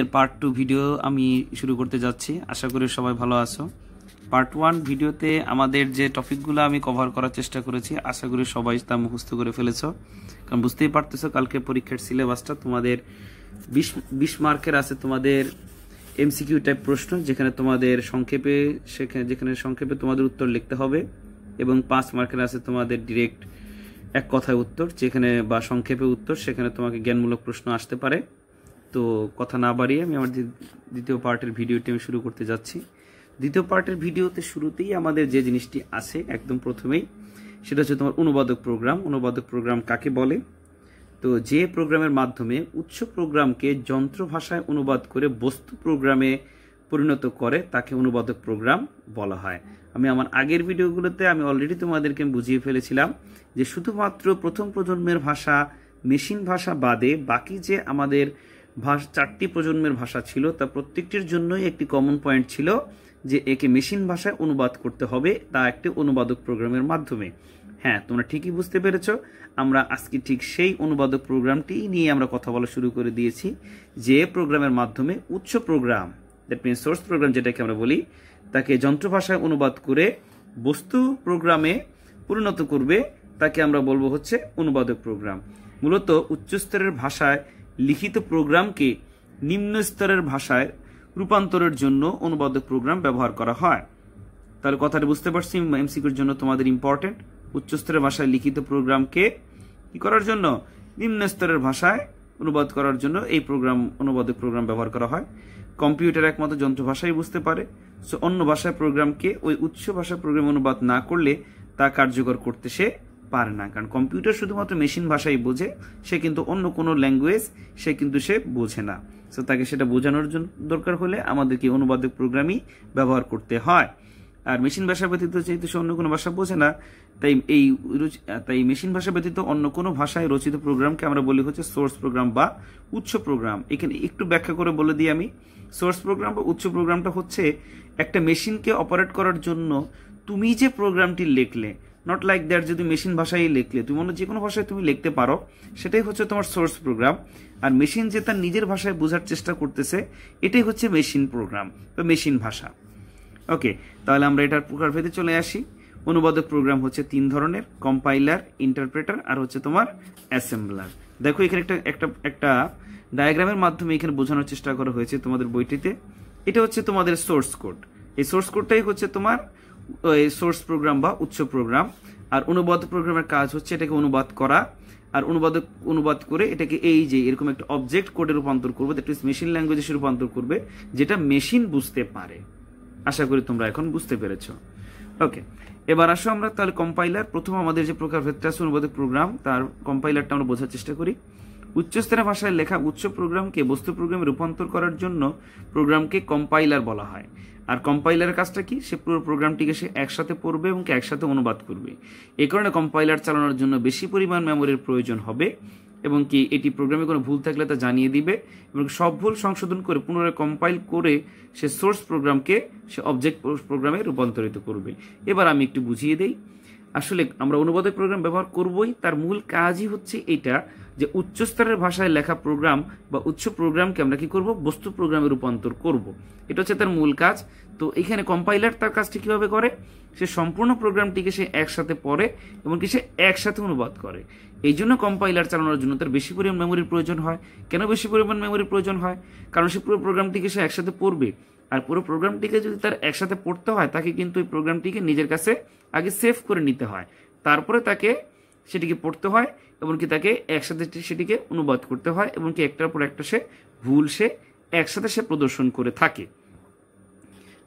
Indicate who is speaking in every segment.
Speaker 1: এর part two video আমি শুরু করতে যাচ্ছি আশা করি সবাই ভালো আছো পার্ট ওয়ান ভিডিওতে আমাদের যে টপিকগুলো আমি কভার করার চেষ্টা করেছি আশা করি সবাই তা মুখস্থ করে ফেলেছ কারণ বুঝতেই পারতেছো কালকে পরীক্ষার সিলেবাসটা তোমাদের বিশ বিশ মার্কের আছে তোমাদের এমসিকিউ টাইপ প্রশ্ন যেখানে তোমাদের সংক্ষেপে সেখানে যেখানে সংক্ষেপে তোমাদের উত্তর লিখতে হবে এবং পাঁচ মার্কের আছে তোমাদের ডিরেক্ট এক কথায় উত্তর যেখানে বা সংক্ষেপে উত্তর সেখানে তোমাকে জ্ঞানমূলক প্রশ্ন আসতে পারে তো কথা না বাড়িয়ে আমি আমার দ্বিতীয় পার্টের ভিডিওটি আমি শুরু করতে যাচ্ছি দ্বিতীয় পার্টের ভিডিওতে শুরুতেই আমাদের যে জিনিসটি আছে একদম প্রথমেই সেটা হচ্ছে তোমার অনুবাদক প্রোগ্রাম অনুবাদক প্রোগ্রাম কাকে বলে তো যে প্রোগ্রামের মাধ্যমে উচ্চ প্রোগ্রামকে যন্ত্র ভাষায় অনুবাদ করে বস্তু প্রোগ্রামে পরিণত করে তাকে অনুবাদক প্রোগ্রাম বলা হয় আমি আমার আগের ভিডিওগুলোতে আমি অলরেডি তোমাদেরকে বুঝিয়ে ফেলেছিলাম যে শুধুমাত্র প্রথম প্রজন্মের ভাষা মেশিন ভাষা বাদে বাকি যে আমাদের ভাষা চারটি প্রজন্মের ভাষা ছিল তা প্রত্যেকটির জন্যই একটি কমন পয়েন্ট ছিল যে একে মেশিন ভাষায় অনুবাদ করতে হবে তা একটি অনুবাদক প্রোগ্রামের মাধ্যমে হ্যাঁ তোমরা ঠিকই বুঝতে পেরেছ আমরা আজকে ঠিক সেই অনুবাদক প্রোগ্রামটি নিয়ে আমরা কথা বলা শুরু করে দিয়েছি যে প্রোগ্রামের মাধ্যমে উচ্চ program that mean source program যেটাকে আমরা বলি তাকে যন্ত্র ভাষায় অনুবাদ করে বস্তু প্রোগ্রামে পরিণত করবে তাকে আমরা বলবো হচ্ছে অনুবাদক প্রোগ্রাম মূলত উচ্চস্তরের ভাষায় লিখিত প্রোগ্রামকে নিম্ন স্তরের ভাষায় রূপান্তরের জন্য অনুবাদক প্রোগ্রাম ব্যবহার করা হয় তাহলে কথাটা বুঝতে পারছি এমসিকিউর জন্য তোমাদের ইম্পর্টেন্ট উচ্চস্তরের ভাষায় লিখিত প্রোগ্রামকে কী করার জন্য নিম্ন স্তরের ভাষায় অনুবাদ করার জন্য এই প্রোগ্রাম অনুবাদক প্রোগ্রাম ব্যবহার করা হয় কম্পিউটার একমাত্র যন্ত্র ভাষাই বুঝতে পারে সো অন্য ভাষায় প্রোগ্রামকে ওই উচ্চ ভাষায় প্রোগ্রাম অনুবাদ না করলে তা কার্যকর করতে সে পারে না কারণ কম্পিউটার শুধুমাত্র মেশিন ভাষাই বোঝে সে কিন্তু অন্য কোনো ল্যাঙ্গুয়েজ সে কিন্তু সে বোঝে না সো তাকে সেটা বোঝানোর জন্য দরকার হলে আমাদেরকে অনুবাদক প্রোগ্রামই ব্যবহার করতে হয় আর মেশিন ভাষা ব্যতীত যেহেতু সে অন্য কোনো ভাষা বোঝে না তাই এই তাই মেশিন ভাষা ব্যতীত অন্য কোনো ভাষায় রচিত প্রোগ্রামকে আমরা বলি হচ্ছে সোর্স প্রোগ্রাম বা উচ্চ প্রোগ্রাম এখানে একটু ব্যাখ্যা করে বলে দিই আমি সোর্স প্রোগ্রাম বা উচ্চ প্রোগ্রামটা হচ্ছে একটা মেশিনকে অপারেট করার জন্য তুমি যে প্রোগ্রামটি লিখলে নট লাইক দ্যাট যদি মেশিন ভাষায় লিখলে তুমি অন্য যে কোনো ভাষায় তুমি লিখতে পারো সেটাই হচ্ছে তোমার সোর্স প্রোগ্রাম আর মেশিন যে তার নিজের ভাষায় বোঝার চেষ্টা করতেছে এটাই হচ্ছে মেশিন প্রোগ্রাম বা মেশিন ভাষা ওকে তাহলে আমরা এটার প্রকারভেদে চলে আসি অনুবাদক প্রোগ্রাম হচ্ছে তিন ধরনের কম্পাইলার ইন্টারপ্রেটার আর হচ্ছে তোমার অ্যাসেম্বলার দেখো এখানে একটা একটা একটা ডায়াগ্রামের মাধ্যমে এখানে বোঝানোর চেষ্টা করা হয়েছে তোমাদের বইটিতে এটা হচ্ছে তোমাদের সোর্স কোড এই সোর্স কোডটাই হচ্ছে তোমার সোর্স প্রোগ্রাম বা উৎস প্রোগ্রাম আর অনুবাদ প্রোগ্রামের কাজ হচ্ছে এটাকে অনুবাদ করা আর অনুবাদ অনুবাদ করে এটাকে এই যে এরকম একটা অবজেক্ট কোডে রূপান্তর করবে দ্যাট ইজ মেশিন ল্যাঙ্গুয়েজে সে রূপান্তর করবে যেটা মেশিন বুঝতে পারে আশা করি তোমরা এখন বুঝতে পেরেছ ওকে এবার আসো আমরা তাহলে কম্পাইলার প্রথম আমাদের যে প্রকারভেদটা আছে অনুবাদক প্রোগ্রাম তার কম্পাইলারটা আমরা বোঝার চেষ্টা করি উচ্চস্তরের ভাষায় লেখা উচ্চ প্রোগ্রামকে বস্তু প্রোগ্রামে রূপান্তর করার জন্য প্রোগ্রামকে কম্পাইলার বলা হয় আর কম্পাইলারের কাজটা কি সে পুরো প্রোগ্রামটিকে সে একসাথে পড়বে এবং একসাথে অনুবাদ করবে এ কারণে কম্পাইলার চালানোর জন্য বেশি পরিমাণ মেমোরির প্রয়োজন হবে এবং কি এটি প্রোগ্রামে কোনো ভুল থাকলে তা জানিয়ে দিবে এবং সব ভুল সংশোধন করে পুনরায় কম্পাইল করে সে সোর্স প্রোগ্রামকে সে অবজেক্ট প্রোগ্রামে রূপান্তরিত করবে এবার আমি একটু বুঝিয়ে দেই আসলে আমরা অনুবাদক প্রোগ্রাম ব্যবহার করবই তার মূল কাজই হচ্ছে এটা যে উচ্চস্তরের ভাষায় লেখা প্রোগ্রাম বা উচ্চ প্রোগ্রামকে আমরা কি করব বস্তু প্রোগ্রামে রূপান্তর করব। এটা হচ্ছে তার মূল কাজ তো এখানে কম্পাইলার তার কাজটি কীভাবে করে সে সম্পূর্ণ প্রোগ্রামটিকে সে একসাথে পড়ে এবং সে একসাথে অনুবাদ করে এই জন্য কম্পাইলার চালানোর জন্য তার বেশি পরিমাণ মেমোরির প্রয়োজন হয় কেন বেশি পরিমাণ মেমোরির প্রয়োজন হয় কারণ সে পুরো প্রোগ্রামটিকে সে একসাথে পড়বে আর পুরো প্রোগ্রামটিকে যদি তার একসাথে পড়তে হয় তাকে কিন্তু এই প্রোগ্রামটিকে নিজের কাছে আগে সেভ করে নিতে হয় তারপরে তাকে সেটিকে পড়তে হয় এমনকি তাকে একসাথে সেটিকে অনুবাদ করতে হয় এমনকি একটার পর একটা সে ভুল সে একসাথে সে প্রদর্শন করে থাকে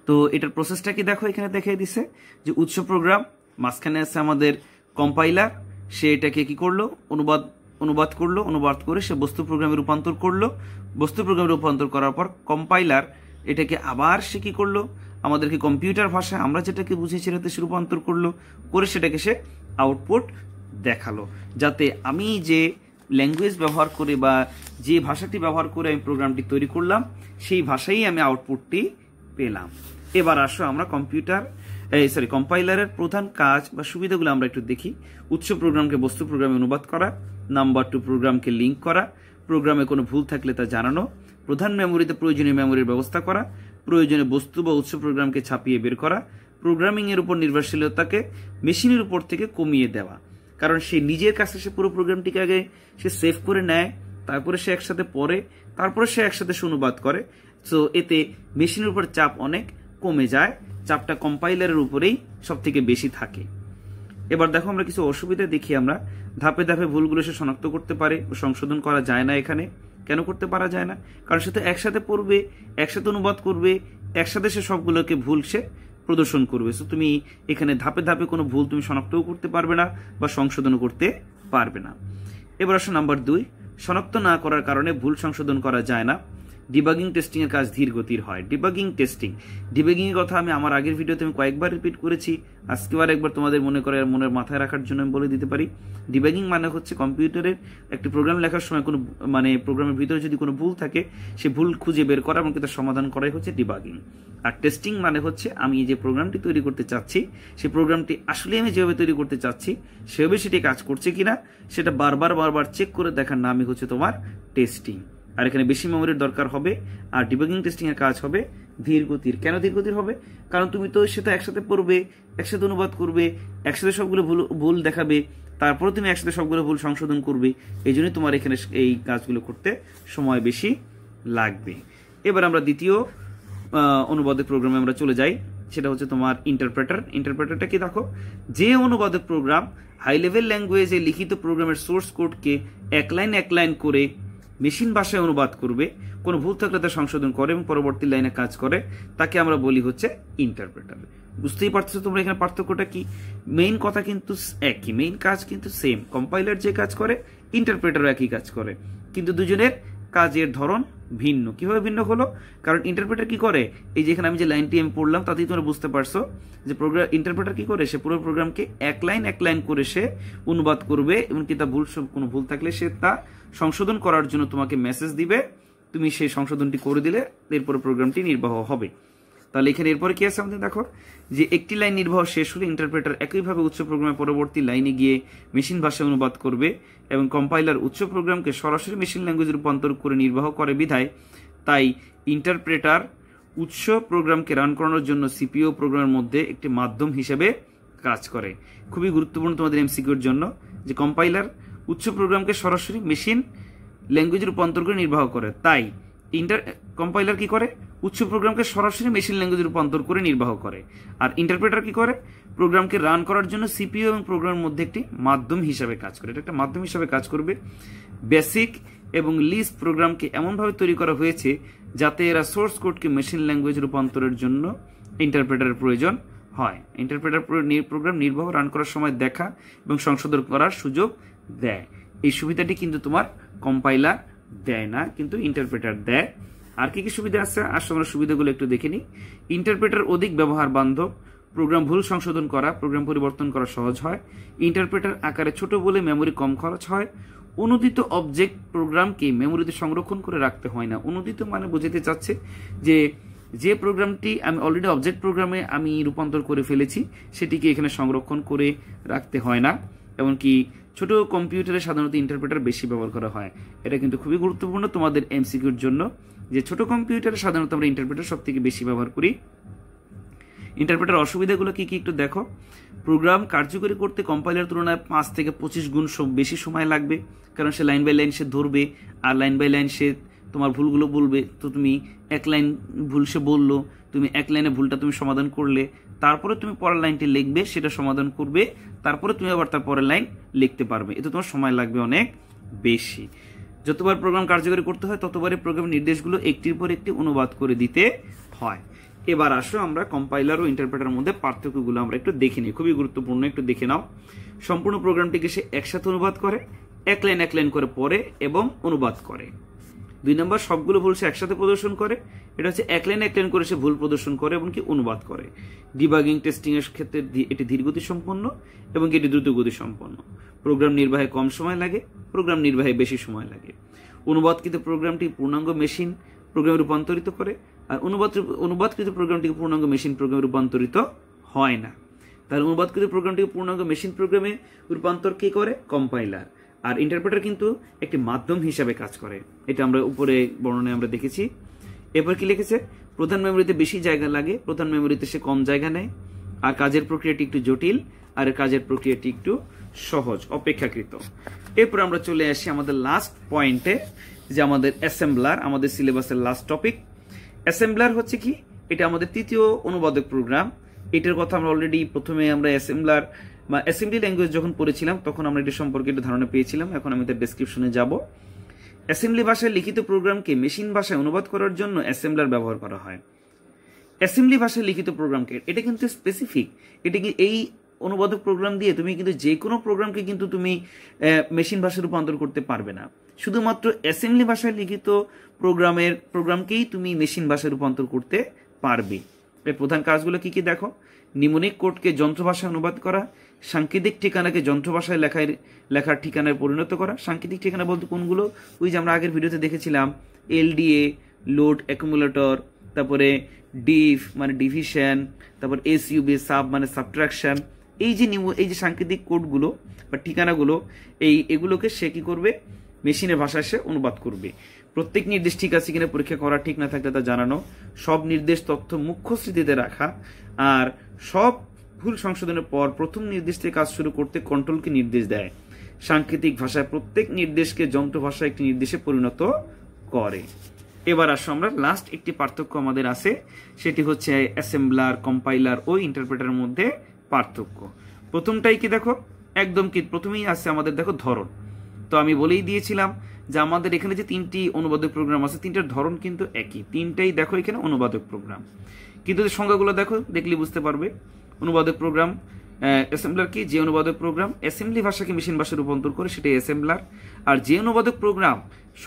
Speaker 1: তো এটার প্রসেসটা কি দেখো এখানে দেখিয়ে দিছে যে উৎস প্রোগ্রাম মাঝখানে আছে আমাদের কম্পাইলার সে এটাকে কি করলো অনুবাদ অনুবাদ করলো অনুবাদ করে সে বস্তু প্রোগ্রামে রূপান্তর করলো বস্তু প্রোগ্রামে রূপান্তর করার পর কম্পাইলার এটাকে আবার সে কী করলো আমাদেরকে কম্পিউটার ভাষায় আমরা যেটাকে বুঝিয়েছি সেটাতে সে রূপান্তর করলো করে সেটাকে সে আউটপুট দেখালো যাতে আমি যে ল্যাঙ্গুয়েজ ব্যবহার করে বা যে ভাষাটি ব্যবহার করে আমি প্রোগ্রামটি তৈরি করলাম সেই ভাষাই আমি আউটপুটটি পেলাম এবার আসো আমরা কম্পিউটার সরি কম্পাইলারের প্রধান কাজ বা সুবিধাগুলো আমরা একটু দেখি উৎস প্রোগ্রামকে বস্তু প্রোগ্রামে অনুবাদ করা নাম্বার টু প্রোগ্রামকে লিঙ্ক করা প্রোগ্রামে কোনো ভুল থাকলে তা জানানো প্রধান মেমোরিতে প্রয়োজনীয় মেমোরির ব্যবস্থা করা প্রয়োজনে বস্তু বা উৎস প্রোগ্রামকে ছাপিয়ে বের করা প্রোগ্রামিংয়ের উপর নির্ভরশীলতাকে মেশিনের উপর থেকে কমিয়ে দেওয়া কারণ সে নিজের কাছে সে পুরো প্রোগ্রামটিকে আগে সে সেভ করে নেয় তারপরে সে একসাথে পড়ে তারপরে সে একসাথে অনুবাদ করে সো এতে মেশিনের উপর চাপ অনেক কমে যায় চাপটা কম্পাইলারের উপরেই সব থেকে বেশি থাকে এবার দেখো আমরা কিছু অসুবিধা দেখি আমরা ধাপে ধাপে ভুলগুলো সে শনাক্ত করতে পারে ও সংশোধন করা যায় না এখানে কেন করতে পারা যায় না কারণ সে তো একসাথে পড়বে একসাথে অনুবাদ করবে একসাথে সে সবগুলোকে ভুল সে প্রদর্শন করবে সো তুমি এখানে ধাপে ধাপে কোনো ভুল তুমি শনাক্তও করতে পারবে না বা সংশোধনও করতে পারবে না এবার আসো নাম্বার দুই শনাক্ত না করার কারণে ভুল সংশোধন করা যায় না ডিবাগিং এর কাজ ধীর গতির হয় ডিবাগিং টেস্টিং এর কথা আমি আমার আগের ভিডিওতে আমি কয়েকবার রিপিট করেছি আজকে আর একবার তোমাদের মনে করে মনের মাথায় রাখার জন্য আমি বলে দিতে পারি ডিবাগিং মানে হচ্ছে কম্পিউটারের একটি প্রোগ্রাম লেখার সময় কোনো মানে প্রোগ্রামের ভিতরে যদি কোনো ভুল থাকে সে ভুল খুঁজে বের করা এবং তার সমাধান করাই হচ্ছে ডিবাগিং আর টেস্টিং মানে হচ্ছে আমি যে প্রোগ্রামটি তৈরি করতে চাচ্ছি সেই প্রোগ্রামটি আসলে আমি যেভাবে তৈরি করতে চাচ্ছি সেভাবে সেটি কাজ করছে কিনা সেটা বারবার বারবার চেক করে দেখার নামই হচ্ছে তোমার টেস্টিং আর এখানে বেশি মেমোরির দরকার হবে আর ডিবাগিং টেস্টিংয়ের কাজ হবে ধীর গতির কেন ধীর গতির হবে কারণ তুমি তো সেটা একসাথে পড়বে একসাথে অনুবাদ করবে একসাথে সবগুলো ভুল ভুল দেখাবে তারপরে তুমি একসাথে সবগুলো ভুল সংশোধন করবে এই জন্যই তোমার এখানে এই কাজগুলো করতে সময় বেশি লাগবে এবার আমরা দ্বিতীয় অনুবাদক প্রোগ্রামে আমরা চলে যাই সেটা হচ্ছে তোমার ইন্টারপ্রেটার ইন্টারপ্রেটারটা কি দেখো যে অনুবাদক প্রোগ্রাম হাই লেভেল ল্যাঙ্গুয়েজে লিখিত প্রোগ্রামের সোর্স কোডকে এক লাইন এক লাইন করে মেশিন ভাষায় অনুবাদ করবে কোনো ভুল থাকলে তা সংশোধন করে এবং পরবর্তী লাইনে কাজ করে তাকে আমরা বলি হচ্ছে ইন্টারপ্রেটার বুঝতেই পারছো তোমরা এখানে পার্থক্যটা কি মেইন কথা কিন্তু একই মেইন কাজ কিন্তু সেম কম্পাইলার যে কাজ করে ইন্টারপ্রেটারও একই কাজ করে কিন্তু দুজনের কাজের ধরন ভিন্ন কিভাবে ভিন্ন হলো কারণ ইন্টারপ্রেটার কি করে এই যেখানে আমি যে লাইনটি আমি পড়লাম তাতেই তোমরা বুঝতে পারছো যে প্রোগ্রাম ইন্টারপ্রেটার কি করে সে পুরো প্রোগ্রামকে এক লাইন এক লাইন করে সে অনুবাদ করবে এবং কি তা ভুল কোনো ভুল থাকলে সে তা সংশোধন করার জন্য তোমাকে মেসেজ দিবে তুমি সেই সংশোধনটি করে দিলে এরপরে প্রোগ্রামটি নির্বাহ হবে তাহলে এখানে এরপরে কী আছে আমাদের দেখো যে একটি লাইন নির্বাহ শেষ হলে ইন্টারপ্রেটার একইভাবে উচ্চ প্রোগ্রামের পরবর্তী লাইনে গিয়ে মেশিন ভাষায় অনুবাদ করবে এবং কম্পাইলার উচ্চ প্রোগ্রামকে সরাসরি মেশিন ল্যাঙ্গুয়েজে রূপান্তর করে নির্বাহ করে বিধায় তাই ইন্টারপ্রেটার উৎস প্রোগ্রামকে রান করানোর জন্য সিপিও প্রোগ্রামের মধ্যে একটি মাধ্যম হিসেবে কাজ করে খুবই গুরুত্বপূর্ণ তোমাদের এমসিকিউর জন্য যে কম্পাইলার উচ্চ প্রোগ্রামকে সরাসরি মেশিন ল্যাঙ্গুয়েজে রূপান্তর করে নির্বাহ করে তাই ইন্টার কম্পাইলার কি করে উচ্চ প্রোগ্রামকে সরাসরি মেশিন ল্যাঙ্গুয়েজে রূপান্তর করে নির্বাহ করে আর ইন্টারপ্রেটার কি করে প্রোগ্রামকে রান করার জন্য সিপিইউ এবং প্রোগ্রামের মধ্যে একটি মাধ্যম হিসাবে কাজ করে এটা একটা মাধ্যম হিসাবে কাজ করবে বেসিক এবং লিস প্রোগ্রামকে এমনভাবে তৈরি করা হয়েছে যাতে এরা সোর্স কোডকে মেশিন ল্যাঙ্গুয়েজ রূপান্তরের জন্য ইন্টারপ্রেটারের প্রয়োজন হয় ইন্টারপ্রেটার প্রোগ্রাম নির্বাহ রান করার সময় দেখা এবং সংশোধন করার সুযোগ দেয় এই সুবিধাটি কিন্তু তোমার কম্পাইলার দেয় না কিন্তু ইন্টারপ্রেটার দেয় আর কি কি সুবিধা আছে আর সময় সুবিধাগুলো একটু দেখে নিই ইন্টারপ্রেটার অধিক ব্যবহার বান্ধব প্রোগ্রাম ভুল সংশোধন করা প্রোগ্রাম পরিবর্তন করা সহজ হয় ইন্টারপ্রেটার আকারে ছোট বলে মেমোরি কম খরচ হয় অনুদিত অবজেক্ট প্রোগ্রামকে মেমোরিতে সংরক্ষণ করে রাখতে হয় না অনুদিত মানে বোঝাতে চাচ্ছে যে যে প্রোগ্রামটি আমি অলরেডি অবজেক্ট প্রোগ্রামে আমি রূপান্তর করে ফেলেছি সেটিকে এখানে সংরক্ষণ করে রাখতে হয় না এমনকি ছোট কম্পিউটারে সাধারণত ইন্টারপ্রেটার বেশি ব্যবহার করা হয় এটা কিন্তু খুবই গুরুত্বপূর্ণ তোমাদের এমসিকিউর জন্য যে ছোট কম্পিউটারে সাধারণত আমরা ইন্টারপ্রেটার সব থেকে বেশি ব্যবহার করি ইন্টারপ্রেটার অসুবিধাগুলো কী কী একটু দেখো প্রোগ্রাম কার্যকরী করতে কম্পাইলার তুলনায় পাঁচ থেকে পঁচিশ গুণ বেশি সময় লাগবে কারণ সে লাইন বাই লাইন সে ধরবে আর লাইন বাই লাইন সে তোমার ভুলগুলো বলবে তো তুমি এক লাইন ভুল সে বললো তুমি এক লাইনে ভুলটা তুমি সমাধান করলে তারপরে তুমি পরের লাইনটি লিখবে সেটা সমাধান করবে তারপরে তুমি আবার তার পরের লাইন লিখতে পারবে এতে তোমার সময় লাগবে অনেক বেশি যতবার প্রোগ্রাম কার্যকরী করতে হয় ততবারই প্রোগ্রাম নির্দেশগুলো একটির পর একটি অনুবাদ করে দিতে হয় এবার আসো আমরা কম্পাইলার ও ইন্টারপ্রেটারের মধ্যে পার্থক্যগুলো আমরা একটু দেখে নিই খুবই গুরুত্বপূর্ণ একটু দেখে নাও সম্পূর্ণ প্রোগ্রামটিকে সে একসাথে অনুবাদ করে এক লাইন এক লাইন করে পড়ে এবং অনুবাদ করে দুই নম্বর সবগুলো ভুল সে একসাথে প্রদর্শন করে এটা হচ্ছে এক লাইন এক লাইন করে সে ভুল প্রদর্শন করে এবং কি অনুবাদ করে ডিবাগিং টেস্টিংয়ের ক্ষেত্রে এটি ধীরগতি সম্পন্ন এবং এটি দ্রুত গতি সম্পন্ন প্রোগ্রাম নির্বাহে কম সময় লাগে প্রোগ্রাম নির্বাহে বেশি সময় লাগে অনুবাদকৃত প্রোগ্রামটি পূর্ণাঙ্গ মেশিন প্রোগ্রামে রূপান্তরিত করে আর অনুবাদ অনুবাদকৃত প্রোগ্রামটিকে পূর্ণাঙ্গ মেশিন প্রোগ্রামে রূপান্তরিত হয় না তার অনুবাদকৃত প্রোগ্রামটিকে পূর্ণাঙ্গ মেশিন প্রোগ্রামে রূপান্তর কী করে কম্পাইলার আর ইন্টারপ্রেটার কিন্তু একটি মাধ্যম হিসাবে কাজ করে এটা আমরা উপরে বর্ণনে আমরা দেখেছি এরপর কি লিখেছে প্রধান মেমোরিতে বেশি জায়গা লাগে প্রধান মেমোরিতে সে কম জায়গা নেয় আর কাজের প্রক্রিয়াটি একটু জটিল আর কাজের প্রক্রিয়াটি একটু সহজ অপেক্ষাকৃত এরপর আমরা চলে আসি আমাদের লাস্ট পয়েন্টে যে আমাদের অ্যাসেম্বলার আমাদের সিলেবাসের লাস্ট টপিক অ্যাসেম্বলার হচ্ছে কি এটা আমাদের তৃতীয় অনুবাদক প্রোগ্রাম এটার কথা আমরা অলরেডি প্রথমে আমরা অ্যাসেম্বলার বা অ্যাসেম্বলি ল্যাঙ্গুয়েজ যখন পড়েছিলাম তখন আমরা এটি সম্পর্কে একটু ধারণা পেয়েছিলাম এখন আমি তার ডেসক্রিপশনে যাব অ্যাসেম্বলি ভাষায় লিখিত প্রোগ্রামকে মেশিন ভাষায় অনুবাদ করার জন্য অ্যাসেম্বলার ব্যবহার করা হয় অ্যাসেম্বলি ভাষায় লিখিত প্রোগ্রামকে এটা কিন্তু স্পেসিফিক এটা কি এই অনুবাদক প্রোগ্রাম দিয়ে তুমি কিন্তু যে কোনো প্রোগ্রামকে কিন্তু তুমি মেশিন ভাষায় রূপান্তর করতে পারবে না শুধুমাত্র অ্যাসেম্বলি ভাষায় লিখিত প্রোগ্রামের প্রোগ্রামকেই তুমি মেশিন ভাষায় রূপান্তর করতে পারবে এর প্রধান কাজগুলো কি কি দেখো নিমোনিক কোডকে যন্ত্রভাষায় অনুবাদ করা সাংকেতিক ঠিকানাকে যন্ত্রভাষায় লেখায় লেখার ঠিকানায় পরিণত করা সাংকেতিক ঠিকানা বলতে কোনগুলো ওই যে আমরা আগের ভিডিওতে দেখেছিলাম এলডিএ লোড অ্যাকুমুলেটর তারপরে ডিফ মানে ডিভিশন তারপর এসইউবি সাব মানে সাবট্রাকশন এই যে নিম এই যে সাংকেতিক কোডগুলো বা ঠিকানাগুলো এই এগুলোকে সে কী করবে মেশিনের ভাষায় সে অনুবাদ করবে প্রত্যেক নির্দেশ ঠিক আছে কিনা পরীক্ষা করা ঠিক না থাকলে তা জানানো সব নির্দেশ তথ্য মুখ্য স্মৃতিতে রাখা আর সব ভুল সংশোধনের পর প্রথম নির্দেশ থেকে কাজ শুরু করতে কন্ট্রোলকে নির্দেশ দেয় সাংকেতিক ভাষায় প্রত্যেক নির্দেশকে যন্ত্র ভাষায় একটি নির্দেশে পরিণত করে এবার আসো আমরা লাস্ট একটি পার্থক্য আমাদের আছে সেটি হচ্ছে অ্যাসেম্বলার কম্পাইলার ও ইন্টারপ্রেটারের মধ্যে পার্থক্য প্রথমটাই কি দেখো একদম কি প্রথমেই আছে আমাদের দেখো ধরন তো আমি বলেই দিয়েছিলাম যে আমাদের এখানে যে তিনটি অনুবাদক প্রোগ্রাম আছে তিনটার ধরন কিন্তু একই তিনটাই দেখো এখানে অনুবাদক প্রোগ্রাম কিন্তু সংজ্ঞাগুলো দেখো দেখলে বুঝতে পারবে অনুবাদক প্রোগ্রাম অ্যাসেম্বলার কি যে অনুবাদক প্রোগ্রাম অ্যাসেম্বলি ভাষাকে মেশিন ভাষায় রূপান্তর করে সেটা অ্যাসেম্বলার আর যে অনুবাদক প্রোগ্রাম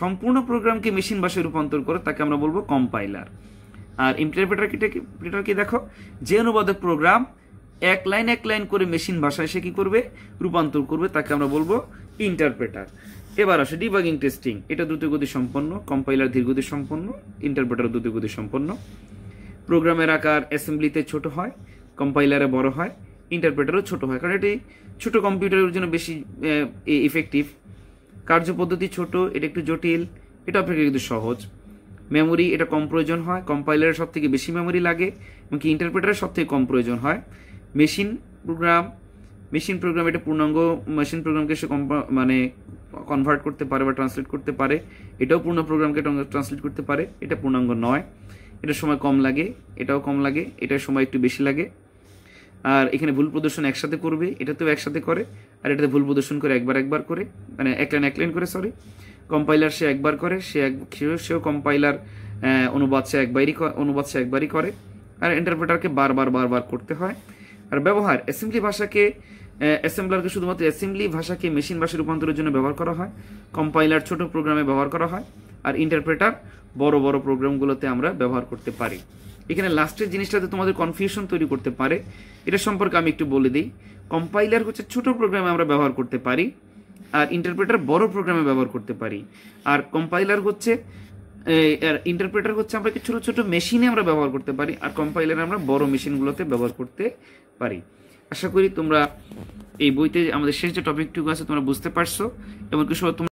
Speaker 1: সম্পূর্ণ প্রোগ্রামকে মেশিন ভাষায় রূপান্তর করে তাকে আমরা বলবো কম্পাইলার আর ইন্টারপ্রেটার কিটা কি দেখো যে অনুবাদক প্রোগ্রাম এক লাইন এক লাইন করে মেশিন ভাষায় সে কি করবে রূপান্তর করবে তাকে আমরা বলবো ইন্টারপ্রেটার এবার আসে ডিবাগিং টেস্টিং এটা দ্রুতগতি সম্পন্ন কম্পাইলার ধীরগতি সম্পন্ন ইন্টারপ্রেটার দ্রুতগতি সম্পন্ন প্রোগ্রামের আকার অ্যাসেম্বলিতে ছোট হয় কম্পাইলারে বড় হয় ইন্টারপ্রেটারও ছোট হয় কারণ এটি ছোট কম্পিউটারের জন্য বেশি ইফেক্টিভ কার্যপদ্ধতি ছোট এটা একটু জটিল এটা আপনাকে কিন্তু সহজ মেমোরি এটা কম প্রয়োজন হয় কম্পাইলারের সব থেকে বেশি মেমোরি লাগে এমনকি ইন্টারপ্রেটারের সব থেকে কম প্রয়োজন হয় মেশিন প্রোগ্রাম মেশিন প্রোগ্রাম এটা পূর্ণাঙ্গ মেশিন প্রোগ্রামকে সে মানে কনভার্ট করতে পারে বা ট্রান্সলেট করতে পারে এটাও পূর্ণ প্রোগ্রামকে ট্রান্সলেট করতে পারে এটা পূর্ণাঙ্গ নয় এটার সময় কম লাগে এটাও কম লাগে এটার সময় একটু বেশি লাগে আর এখানে ভুল প্রদর্শন একসাথে করবে এটাতেও একসাথে করে আর এটাতে ভুল প্রদর্শন করে একবার একবার করে মানে এক লাইন এক লাইন করে সরি কম্পাইলার সে একবার করে সে এক সেও কম্পাইলার অনুবাদ সে একবারই অনুবাদ সে একবারই করে আর ইন্টারপ্রেটারকে বারবার বারবার করতে হয় আর ব্যবহার অ্যাসেম্বলি ভাষাকে অ্যাসেম্বলারকে শুধুমাত্র অ্যাসেম্বলি ভাষাকে মেশিন ভাষা রূপান্তরের জন্য ব্যবহার করা হয় কম্পাইলার ছোট প্রোগ্রামে ব্যবহার করা হয় আর ইন্টারপ্রেটার বড় বড় প্রোগ্রামগুলোতে আমরা ব্যবহার করতে পারি এখানে লাস্টের জিনিসটাতে তোমাদের কনফিউশন তৈরি করতে পারে এটা সম্পর্কে আমি একটু বলে দিই কম্পাইলার হচ্ছে ছোট প্রোগ্রামে আমরা ব্যবহার করতে পারি আর ইন্টারপ্রেটার বড় প্রোগ্রামে ব্যবহার করতে পারি আর কম্পাইলার হচ্ছে আর ইন্টারপ্রেটার হচ্ছে আমরা ছোট ছোট মেশিনে আমরা ব্যবহার করতে পারি আর কম্পাইলার আমরা বড় মেশিনগুলোতে ব্যবহার করতে পারি আশা করি তোমরা এই বইতে আমাদের শেষ যে টপিকটুকু আছে তোমরা বুঝতে পারছো এমনকি সব তোমরা